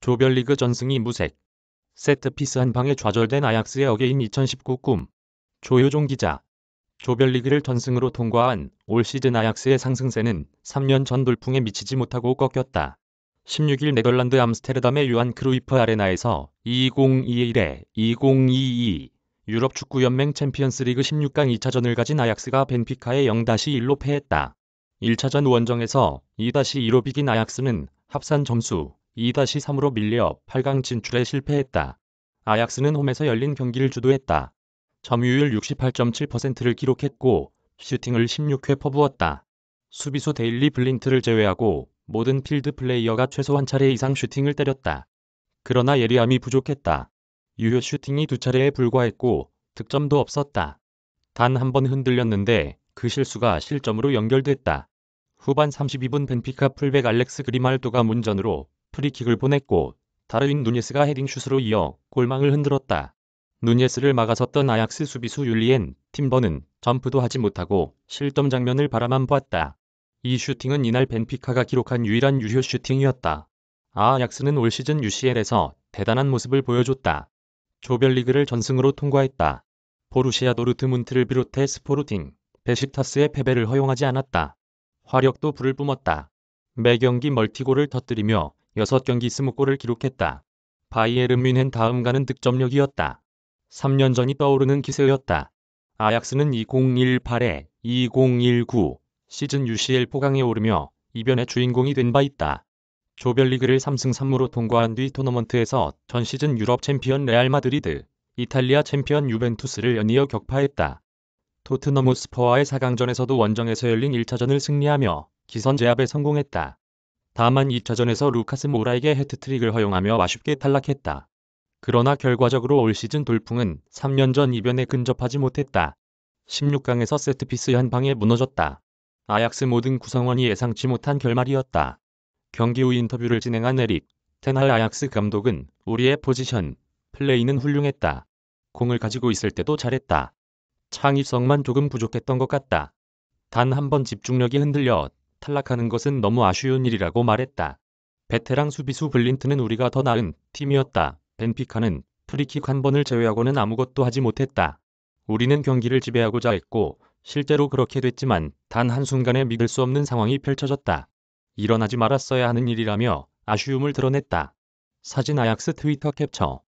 조별리그 전승이 무색. 세트피스 한 방에 좌절된 아약스의 어게인 2019 꿈. 조효종 기자. 조별리그를 전승으로 통과한 올 시즌 아약스의 상승세는 3년 전 돌풍에 미치지 못하고 꺾였다. 16일 네덜란드 암스테르담의 유한 크루이프 아레나에서 2021에 2022 유럽 축구연맹 챔피언스리그 16강 2차전을 가진 아약스가 벤피카에 0-1로 패했다. 1차전 원정에서 2-2로 비긴 아약스는 합산 점수 2-3으로 밀려 8강 진출에 실패했다. 아약스는 홈에서 열린 경기를 주도했다. 점유율 68.7%를 기록했고 슈팅을 16회 퍼부었다. 수비수 데일리 블린트를 제외하고 모든 필드 플레이어가 최소한 차례 이상 슈팅을 때렸다. 그러나 예리함이 부족했다. 유효 슈팅이 두 차례에 불과했고 득점도 없었다. 단 한 번 흔들렸는데 그 실수가 실점으로 연결됐다. 후반 32분 벤피카 풀백 알렉스 그리말도가 문전으로 프리킥을 보냈고 다르윈 누니스가 헤딩슛으로 이어 골망을 흔들었다. 누니스를 막아섰던 아약스 수비수 율리엔 팀버는 점프도 하지 못하고 실점 장면을 바라만 보았다. 이 슈팅은 이날 벤피카가 기록한 유일한 유효 슈팅이었다. 아약스는 올 시즌 UCL에서 대단한 모습을 보여줬다. 조별리그를 전승으로 통과했다. 보루시아 도르트문트를 비롯해 스포르팅, 베시타스의 패배를 허용하지 않았다. 화력도 불을 뿜었다. 매경기 멀티골을 터뜨리며 6경기 20골을 기록했다. 바이에른 뮌헨 다음가는 득점력이었다. 3년 전이 떠오르는 기세였다. 아약스는 2018에 2019 시즌 UCL 포강에 오르며 이변의 주인공이 된 바 있다. 조별리그를 3승 3무로 통과한 뒤 토너먼트에서 전 시즌 유럽 챔피언 레알 마드리드, 이탈리아 챔피언 유벤투스를 연이어 격파했다. 토트넘 우스퍼와의 4강전에서도 원정에서 열린 1차전을 승리하며 기선 제압에 성공했다. 다만 2차전에서 루카스 모라에게 헤트트릭을 허용하며 아쉽게 탈락했다. 그러나 결과적으로 올 시즌 돌풍은 3년 전 이변에 근접하지 못했다. 16강에서 세트피스 한 방에 무너졌다. 아약스 모든 구성원이 예상치 못한 결말이었다. 경기 후 인터뷰를 진행한 에릭 테날 아약스 감독은 우리의 포지션, 플레이는 훌륭했다. 공을 가지고 있을 때도 잘했다. 창의성만 조금 부족했던 것 같다. 단 한 번 집중력이 흔들려 탈락하는 것은 너무 아쉬운 일이라고 말했다. 베테랑 수비수 블린트는 우리가 더 나은 팀이었다. 벤피카는 프리킥 한 번을 제외하고는 아무것도 하지 못했다. 우리는 경기를 지배하고자 했고 실제로 그렇게 됐지만 단 한순간에 믿을 수 없는 상황이 펼쳐졌다. 일어나지 말았어야 하는 일이라며 아쉬움을 드러냈다. 사진 아약스 트위터 캡처